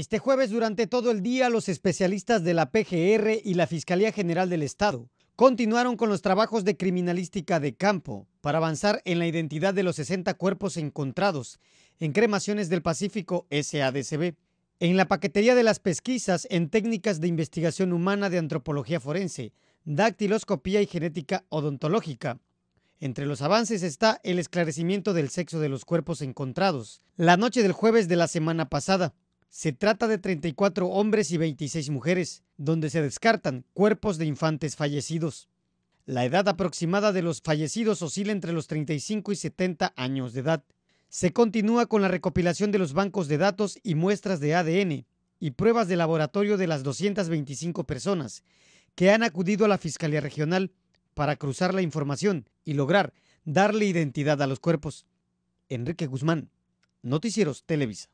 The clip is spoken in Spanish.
Este jueves durante todo el día los especialistas de la PGR y la Fiscalía General del Estado continuaron con los trabajos de criminalística de campo para avanzar en la identidad de los 60 cuerpos encontrados en cremaciones del Pacífico SADCB. En la paquetería de las pesquisas en técnicas de investigación humana de antropología forense, dactiloscopía y genética odontológica. Entre los avances está el esclarecimiento del sexo de los cuerpos encontrados, la noche del jueves de la semana pasada. Se trata de 34 hombres y 26 mujeres, donde se descartan cuerpos de infantes fallecidos. La edad aproximada de los fallecidos oscila entre los 35 y 70 años de edad. Se continúa con la recopilación de los bancos de datos y muestras de ADN y pruebas de laboratorio de las 225 personas que han acudido a la Fiscalía Regional para cruzar la información y lograr darle identidad a los cuerpos. Enrique Guzmán, Noticieros Televisa.